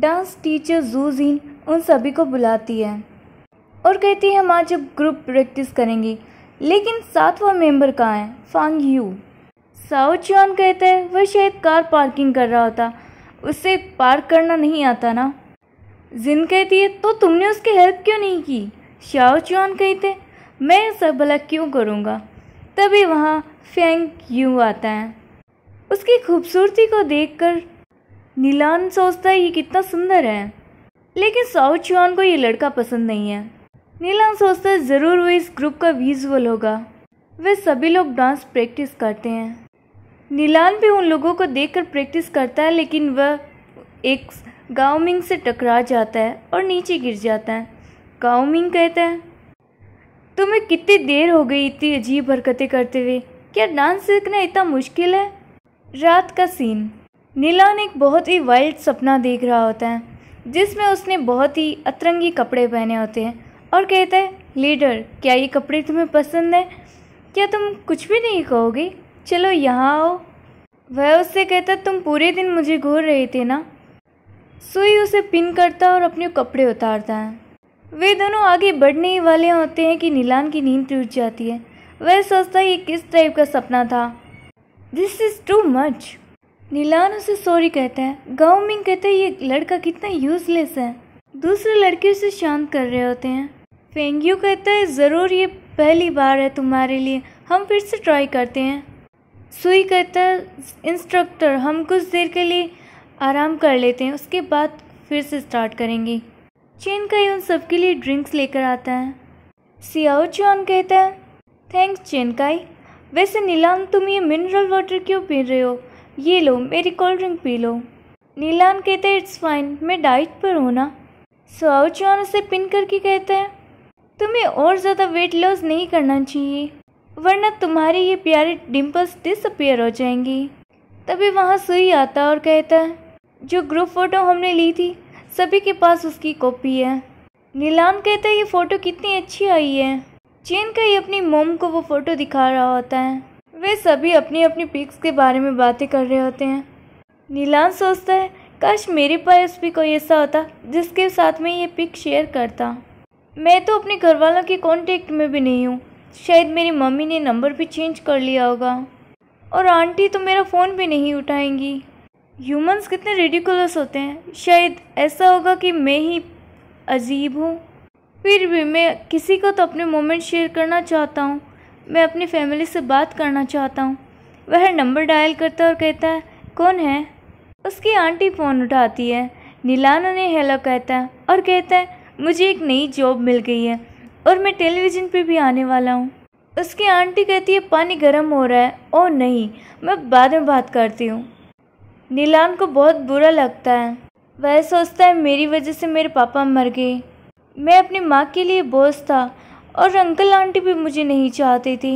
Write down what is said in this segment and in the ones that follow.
dance teacher जूजीन उन सभी को बुलाती है और कहती है हम आज अब ग्रुप प्रैक्टिस करेंगी लेकिन सातवां मेंबर कहाँ है फांग यू साओ चुआन कहते हैं वह शायद कार पार्किंग कर रहा था उसे पार्क करना नहीं आता ना जिन कहती है तो तुमने उसकी हेल्प क्यों नहीं की शाओ चुआन कहते मैं सब भला क्यों करूँगा तभी वहाँ फेंग यू आता है उसकी खूबसूरती को देखकर नीलान सोचता है ये कितना सुंदर है लेकिन साउथ चुआन को ये लड़का पसंद नहीं है नीलान सोचता है ज़रूर वो इस ग्रुप का विजुअल होगा वे सभी लोग डांस प्रैक्टिस करते हैं नीलान भी उन लोगों को देख कर प्रैक्टिस करता है लेकिन वह एक गाओमिंग से टकरा जाता है और नीचे गिर जाता है गाओमिंग कहता है तुम्हें कितनी देर हो गई इतनी अजीब हरकतें करते हुए क्या डांस सीखना इतना मुश्किल है रात का सीन नीलान एक बहुत ही वाइल्ड सपना देख रहा होता है जिसमें उसने बहुत ही अतरंगी कपड़े पहने होते हैं और कहता है लीडर क्या ये कपड़े तुम्हें पसंद है क्या तुम कुछ भी नहीं कहोगे चलो यहाँ आओ वह उससे कहता तुम पूरे दिन मुझे घूर रहे थे ना सुई उसे पिन करता और अपने कपड़े उतारता है वे दोनों आगे बढ़ने ही वाले होते हैं कि नीलान की नींद टूट जाती है वह सोचता है ये किस टाइप का सपना था this is too much Neelan उसे सॉरी कहता है गाँव में कहता है ये लड़का कितना यूजलेस है दूसरे लड़के उसे शांत कर रहे होते हैं फेंगू कहता है ज़रूर ये पहली बार है तुम्हारे लिए हम फिर से ट्राई करते हैं सुई कहता है इंस्ट्रक्टर हम कुछ देर के लिए आराम कर लेते हैं उसके बाद फिर से स्टार्ट करेंगे चेन का ही उन सबके लिए ड्रिंक्स लेकर आता है सियाओ चौन कहता है थैंक्स चेनकाई वैसे नीलाम तुम ये मिनरल वाटर क्यों पी रहे हो ये लो मेरी कोल्ड ड्रिंक पी लो नीलान कहते इट्स फाइन मैं डाइट पर हूँ ना चौन उसे पिन करके कहते हैं तुम्हें और ज़्यादा वेट लॉस नहीं करना चाहिए वरना तुम्हारी ये प्यारे डिम्पल्स डिसअपियर हो जाएंगी तभी वहाँ सुई आता और कहता है जो ग्रुप फ़ोटो हमने ली थी सभी के पास उसकी कॉपी है नीलाम कहता है ये फ़ोटो कितनी अच्छी आई है चेन का ही अपनी मोम को वो फ़ोटो दिखा रहा होता है वे सभी अपनी अपनी पिक्स के बारे में बातें कर रहे होते हैं नीलान सोचता है काश मेरे पास भी कोई ऐसा होता जिसके साथ में ये पिक शेयर करता मैं तो अपने घर वालों के कॉन्टेक्ट में भी नहीं हूँ शायद मेरी मम्मी ने नंबर भी चेंज कर लिया होगा और आंटी तो मेरा फ़ोन भी नहीं उठाएंगी ह्यूमंस कितने रेडिकुलस होते हैं शायद ऐसा होगा कि मैं ही अजीब हूँ फिर भी मैं किसी को तो अपने मोमेंट शेयर करना चाहता हूँ मैं अपनी फैमिली से बात करना चाहता हूँ वह नंबर डायल करता और कहता है कौन है उसकी आंटी फ़ोन उठाती है नीलान उन्हें हेलो कहता है और कहता है मुझे एक नई जॉब मिल गई है और मैं टेलीविज़न पर भी आने वाला हूँ उसकी आंटी कहती है पानी गर्म हो रहा है ओ नहीं मैं बाद में बात करती हूँ नीलान को बहुत बुरा लगता है वह सोचता है मेरी वजह से मेरे पापा मर गए मैं अपनी माँ के लिए बोझ था और अंकल आंटी भी मुझे नहीं चाहती थी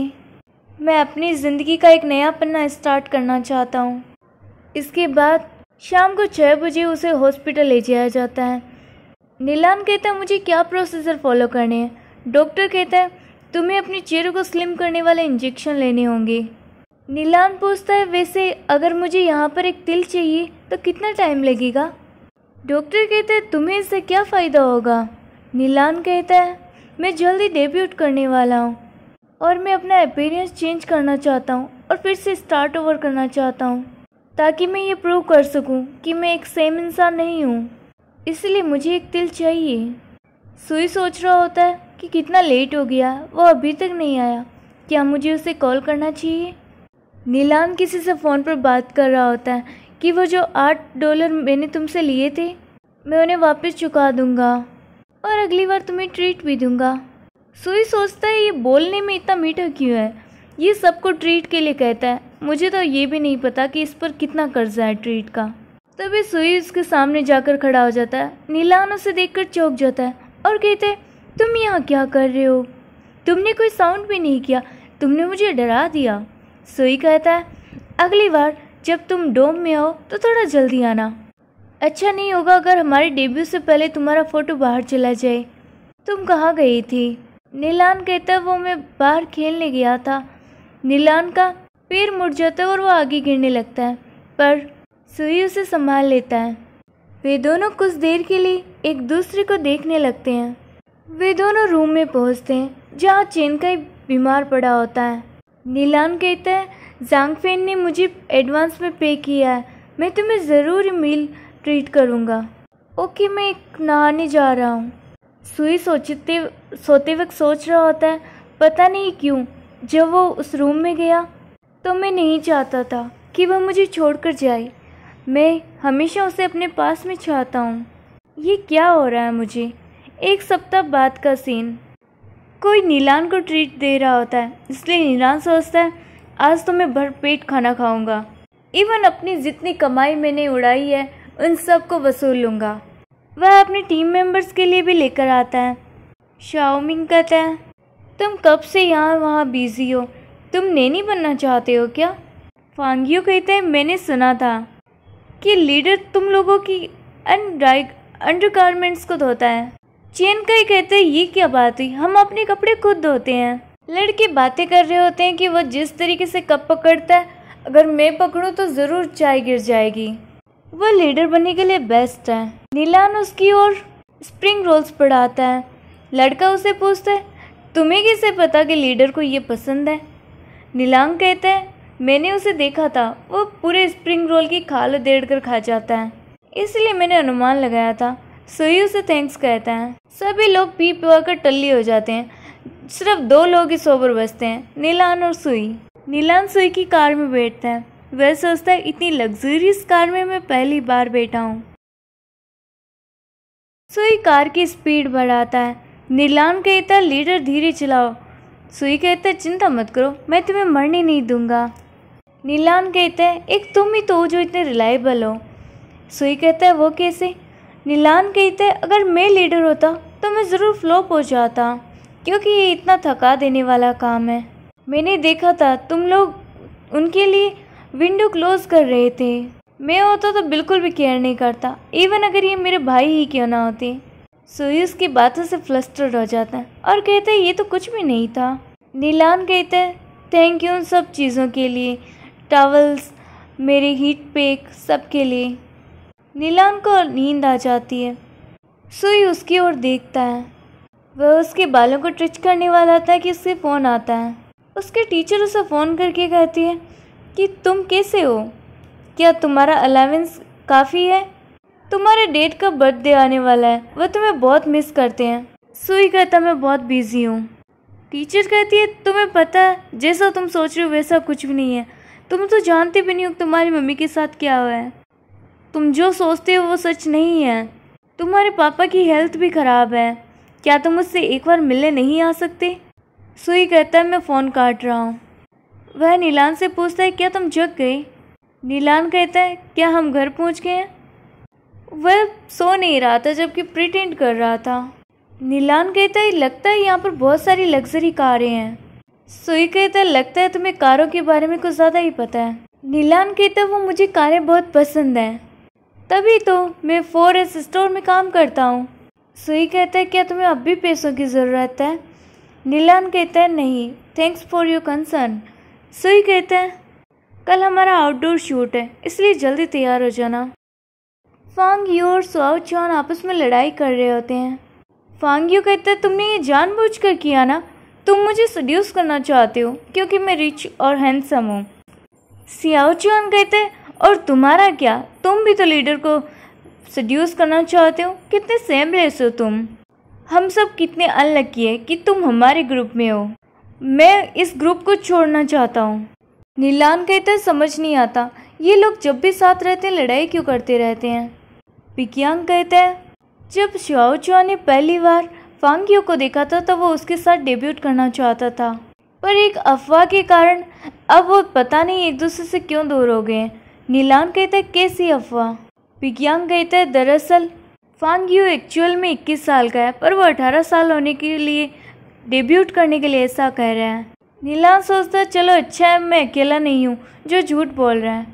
मैं अपनी ज़िंदगी का एक नया पन्ना स्टार्ट करना चाहता हूँ इसके बाद शाम को छः बजे उसे हॉस्पिटल ले जाया जाता है नीलाम कहता है मुझे क्या प्रोसीजर फॉलो करने हैं डॉक्टर कहता है तुम्हें अपने चेहरे को स्लिम करने वाले इंजेक्शन लेने होंगे नीलाम पूछता है वैसे अगर मुझे यहाँ पर एक तिल चाहिए तो कितना टाइम लगेगा डॉक्टर कहता है तुम्हें इससे क्या फ़ायदा होगा नीलाम कहता है मैं जल्दी डेब्यूट करने वाला हूँ और मैं अपना अपेरियंस चेंज करना चाहता हूँ और फिर से स्टार्ट ओवर करना चाहता हूँ ताकि मैं ये प्रूव कर सकूँ कि मैं एक सेम इंसान नहीं हूँ इसलिए मुझे एक दिल चाहिए सुई सोच रहा होता है कि कितना लेट हो गया वो अभी तक नहीं आया क्या मुझे उसे कॉल करना चाहिए नीलाम किसी से फ़ोन पर बात कर रहा होता है कि वो जो आठ डॉलर मैंने तुमसे लिए थे मैं उन्हें वापस चुका दूंगा और अगली बार तुम्हें ट्रीट भी दूंगा सुई सोचता है ये बोलने में इतना मीठा क्यों है ये सबको ट्रीट के लिए कहता है मुझे तो ये भी नहीं पता कि इस पर कितना कर्जा है ट्रीट का तभी सुई उसके सामने जाकर खड़ा हो जाता है नीलान उसे कर चौंक जाता है और कहते हैं तुम यहाँ क्या कर रहे हो तुमने कोई साउंड भी नहीं किया तुमने मुझे डरा दिया सुई कहता है अगली बार जब तुम डोम में आओ तो थोड़ा जल्दी आना अच्छा नहीं होगा अगर हमारे डेब्यू से पहले तुम्हारा फोटो बाहर चला जाए तुम कहाँ गई थी नीलान कहता वो मैं बाहर खेलने गया था नीलान का पैर मुड़ जाता है और वो आगे गिरने लगता है पर सुई उसे संभाल लेता है वे दोनों कुछ देर के लिए एक दूसरे को देखने लगते हैं वे दोनों रूम में पहुंचते हैं जहाँ चेन का बीमार पड़ा होता है नीलान कहता है जांगफेन ने मुझे एडवांस में पे किया है मैं तुम्हें ज़रूर मिल ट्रीट करूँगा ओके मैं नहाने जा रहा हूँ सुई सोचते सोते वक्त सोच रहा होता है पता नहीं क्यों जब वो उस रूम में गया तो मैं नहीं चाहता था कि वह मुझे छोड़कर जाए मैं हमेशा उसे अपने पास में चाहता हूँ ये क्या हो रहा है मुझे एक सप्ताह बाद का सीन कोई नीलान को ट्रीट दे रहा होता है इसलिए नीलान सोचता है आज तो मैं भरपेट खाना खाऊंगा इवन अपनी जितनी कमाई मैंने उड़ाई है उन सब को वसूल लूँगा वह अपने टीम मेंबर्स के लिए भी लेकर आता है शाओमिंग कहता है तुम कब से यहाँ वहाँ बिजी हो तुम नैनी बनना चाहते हो क्या फांगियो कहते हैं मैंने सुना था कि लीडर तुम लोगों की अंडरगारमेंट्स को धोता है चेन का ही कहते हैं ये क्या बात हुई हम अपने कपड़े खुद धोते हैं लड़के बातें कर रहे होते हैं कि वह जिस तरीके से कप पकड़ता है अगर मैं पकड़ूँ तो ज़रूर चाय गिर जाएगी वह लीडर बनने के लिए बेस्ट है नीलान उसकी ओर स्प्रिंग रोल्स पढ़ाता है लड़का उसे पूछता है तुम्हें किसे पता कि लीडर को ये पसंद है नीलांग कहते हैं मैंने उसे देखा था वो पूरे स्प्रिंग रोल की खाल उदेड़ कर खा जाता है इसलिए मैंने अनुमान लगाया था सुई उसे थैंक्स कहता है सभी लोग पी पिवा कर टल्ली हो जाते हैं सिर्फ दो लोग ही सोबर बसते हैं नीलान और सुई नीलान सुई की कार में बैठते हैं वह सोचता है इतनी लग्जरियस कार में मैं पहली बार बैठा हूँ सुई कार की स्पीड बढ़ाता है नीलाम कहता लीडर धीरे चलाओ सुई कहता चिंता मत करो मैं तुम्हें मरने नहीं दूंगा नीलाम कहता है एक तुम ही तो जो इतने रिलायबल हो सुई कहता है वो कैसे नीलाम कहते है अगर मैं लीडर होता तो मैं ज़रूर फ्लॉप हो जाता क्योंकि ये इतना थका देने वाला काम है मैंने देखा था तुम लोग उनके लिए विंडो क्लोज कर रहे थे मैं होता तो बिल्कुल भी केयर नहीं करता इवन अगर ये मेरे भाई ही क्यों ना होते सोयूस उसकी बातों से फ्लस्टर्ड हो जाता है और कहते ये तो कुछ भी नहीं था नीलान कहते थैंक यू उन सब चीज़ों के लिए टॉवल्स मेरे हीट पैक सब के लिए नीलान को नींद आ जाती है सुई उसकी ओर देखता है वह उसके बालों को टच करने वाला था कि उससे फ़ोन आता है उसके टीचर उसे फ़ोन करके कहती है कि तुम कैसे हो क्या तुम्हारा अलावेंस काफ़ी है तुम्हारे डेट का बर्थडे आने वाला है वह तुम्हें बहुत मिस करते हैं सुई कहता तो मैं बहुत बिजी हूँ टीचर कहती है तुम्हें पता है जैसा तुम सोच रहे हो वैसा कुछ भी नहीं है तुम तो जानते भी नहीं हो तुम्हारी मम्मी के साथ क्या हुआ है तुम जो सोचते हो वो सच नहीं है तुम्हारे पापा की हेल्थ भी ख़राब है क्या तुम उससे एक बार मिलने नहीं आ सकते सुई कहता है मैं फ़ोन काट रहा हूँ वह नीलान से पूछता है क्या तुम जग गए नीलान कहता है क्या हम घर पहुंच गए हैं वह सो नहीं रहा था जबकि प्रिटेंड कर रहा था नीलान कहता है लगता है यहाँ पर बहुत सारी लग्जरी कारें हैं सुई कहता है लगता है तुम्हें कारों के बारे में कुछ ज़्यादा ही पता है नीलान कहता है वो मुझे कारें बहुत पसंद हैं तभी तो मैं फोर एस स्टोर में काम करता हूँ सुई कहता है क्या तुम्हें अब भी पैसों की ज़रूरत है नीलान कहता है नहीं थैंक्स फॉर योर कंसर्न सही कहते हैं कल हमारा आउटडोर शूट है इसलिए जल्दी तैयार हो जाना फांग यू और सुआओ चौन आपस में लड़ाई कर रहे होते हैं फांग यू कहते हैं तुमने ये जानबूझकर किया ना तुम मुझे सड्यूस करना चाहते हो क्योंकि मैं रिच और हैंडसम हूँ सियाओ चौन कहते हैं और तुम्हारा क्या तुम भी तो लीडर को सड्यूस करना चाहते हो कितने सेम रेस हो तुम हम सब कितने अनलक्की है कि तुम हमारे ग्रुप में हो मैं इस ग्रुप को छोड़ना चाहता हूँ नीलान कहता समझ नहीं आता ये लोग जब भी साथ रहते हैं लड़ाई क्यों करते रहते हैं पिकियांग कहते हैं जब चुआ ने पहली बार फांगियो को देखा था तो वो उसके साथ डेब्यूट करना चाहता था पर एक अफवाह के कारण अब वो पता नहीं एक दूसरे से क्यों दूर हो गए नीलान कहता है कैसी अफवाह पिकियांग कहते हैं दरअसल फांगियो एक्चुअल में 21 साल का है पर वो 18 साल होने के लिए डेब्यूट करने के लिए ऐसा कह रहा है नीला सोचता चलो अच्छा है मैं अकेला नहीं हूँ जो झूठ बोल रहा है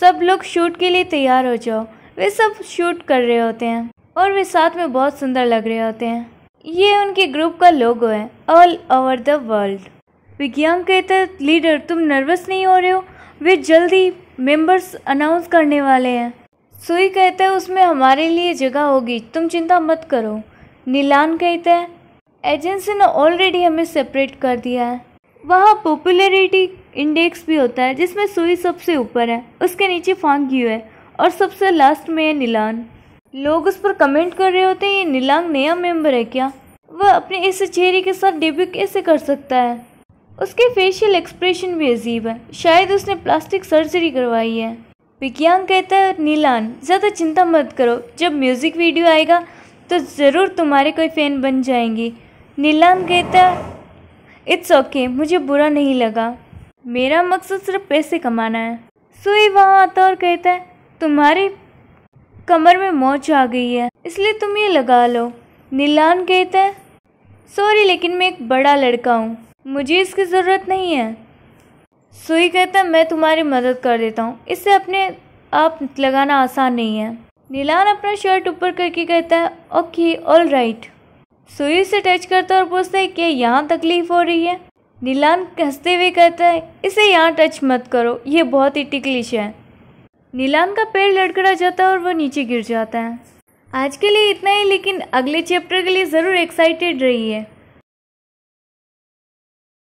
सब लोग शूट के लिए तैयार हो जाओ वे सब शूट कर रहे होते हैं और वे साथ में बहुत सुंदर लग रहे होते हैं ये उनके ग्रुप का लोगो है ऑल ओवर द वर्ल्ड विज्ञान कहते लीडर तुम नर्वस नहीं हो रहे हो वे जल्दी मेंबर्स अनाउंस करने वाले हैं सुई कहते है उसमें हमारे लिए जगह होगी तुम चिंता मत करो नीलान कहते हैं एजेंसी ने ऑलरेडी हमें सेपरेट कर दिया है वहाँ पॉपुलैरिटी इंडेक्स भी होता है जिसमें सुई सबसे ऊपर है उसके नीचे फांग यू है और सबसे लास्ट में है नीलान लोग उस पर कमेंट कर रहे होते हैं ये नीलांग नया मेंबर है क्या वह अपने इस चेहरे के साथ डेब्यू कैसे कर सकता है उसके फेशियल एक्सप्रेशन भी अजीब है शायद उसने प्लास्टिक सर्जरी करवाई है विज्ञान कहता है नीलान ज़्यादा चिंता मत करो जब म्यूज़िक वीडियो आएगा तो ज़रूर तुम्हारे कोई फ़ैन बन जाएंगी नीलम कहता इट्स ओके okay, मुझे बुरा नहीं लगा मेरा मकसद सिर्फ पैसे कमाना है सुई वहाँ आता और कहता है तुम्हारी कमर में मोच आ गई है इसलिए तुम ये लगा लो नीलान कहता है सॉरी लेकिन मैं एक बड़ा लड़का हूँ मुझे इसकी ज़रूरत नहीं है सुई कहता है मैं तुम्हारी मदद कर देता हूँ इससे अपने आप लगाना आसान नहीं है नीलान अपना शर्ट ऊपर करके कहता है ओके ऑल राइट सुई से टच करता है और पूछता है क्या यहाँ तकलीफ हो रही है नीलान हंसते हुए कहता है इसे यहाँ टच मत करो ये बहुत ही टिकलिश है नीलान का पेड़ लड़कड़ा जाता है और वो नीचे गिर जाता है आज के लिए इतना ही लेकिन अगले चैप्टर के लिए ज़रूर एक्साइटेड रही है